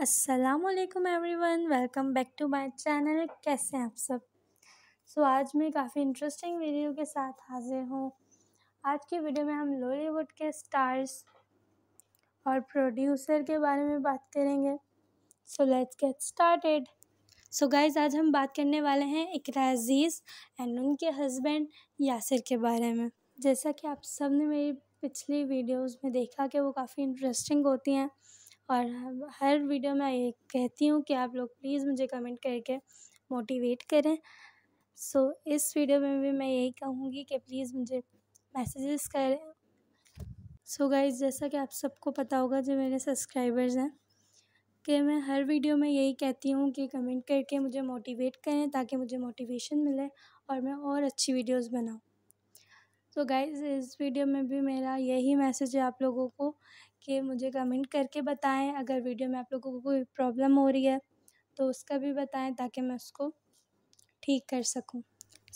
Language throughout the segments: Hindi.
असलकम वन welcome back to my channel कैसे हैं आप सब सो so, आज मैं काफ़ी इंटरेस्टिंग वीडियो के साथ हाजिर हूँ आज की वीडियो में हम लॉलीवुड के स्टार्स और प्रोड्यूसर के बारे में बात करेंगे so let's get started so guys आज हम बात करने वाले हैं इकरा अजीज़ एंड उनके हस्बैंड यासिर के बारे में जैसा कि आप सब ने मेरी पिछली वीडियोस में देखा कि वो काफ़ी इंटरेस्टिंग होती हैं और हर वीडियो में ये कहती हूँ कि आप लोग प्लीज़ मुझे कमेंट करके मोटिवेट करें सो so, इस वीडियो में भी मैं यही कहूँगी कि प्लीज़ मुझे मैसेजेस करें सो so गाइज जैसा कि आप सबको पता होगा जो मेरे सब्सक्राइबर्स हैं कि मैं हर वीडियो में यही कहती हूँ कि कमेंट करके मुझे मोटिवेट करें ताकि मुझे मोटिवेशन मिले और मैं और अच्छी वीडियोस बनाऊँ तो गाइज़ इस वीडियो में भी मेरा यही मैसेज है आप लोगों को कि मुझे कमेंट करके बताएं अगर वीडियो में आप लोगों को कोई प्रॉब्लम हो रही है तो उसका भी बताएं ताकि मैं उसको ठीक कर सकूं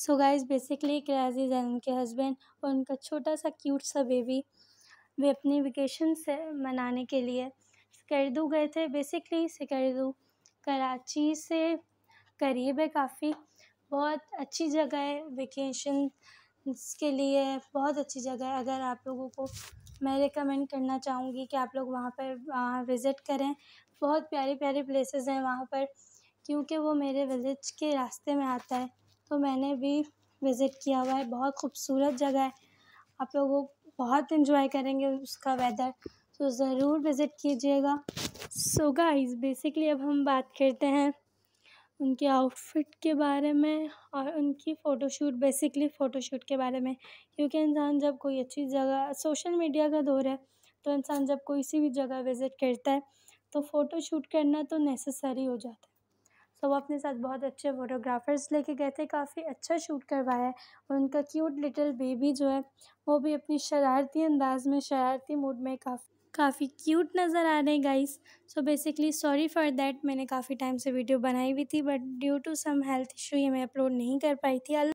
सो गाइज़ बेसिकली राजी जैन के हस्बैंड और उनका छोटा सा क्यूट सा बेबी वे अपनी वेकेशन से मनाने के लिए सिकरदू गए थे बेसिकली सिकरदू कराची से करीब है काफ़ी बहुत अच्छी जगह है वेकेशन इसके लिए बहुत अच्छी जगह है अगर आप लोगों को मैं रिकमेंड करना चाहूँगी कि आप लोग वहाँ पर वहाँ विज़िट करें बहुत प्यारी प्यारी प्लेसेस हैं वहाँ पर क्योंकि वो मेरे विलेज के रास्ते में आता है तो मैंने भी विज़िट किया हुआ है बहुत खूबसूरत जगह है आप लोग वो बहुत इन्जॉय करेंगे उसका वेदर तो ज़रूर विज़िट कीजिएगा सो गाइस बेसिकली अब हम बात करते हैं उनके आउटफिट के बारे में और उनकी फ़ोटोशूट बेसिकली फ़ोटोशूट के बारे में क्योंकि इंसान जब कोई अच्छी जगह सोशल मीडिया का दौर है तो इंसान जब कोई सी भी जगह विज़िट करता है तो फ़ोटोशूट करना तो नेसेसरी हो जाता है तो वो अपने साथ बहुत अच्छे फोटोग्राफर्स लेके गए थे काफ़ी अच्छा शूट करवाया है और उनका क्यूट लिटिल बेबी जो है वो भी अपनी शरारती अंदाज में शरारती मूड में काफ़ी काफ़ी क्यूट नज़र आ रहे हैं guys so basically sorry for that मैंने काफ़ी टाइम से वीडियो बनाई हुई थी but due to some health issue ये मैं अपलोड नहीं कर पाई थी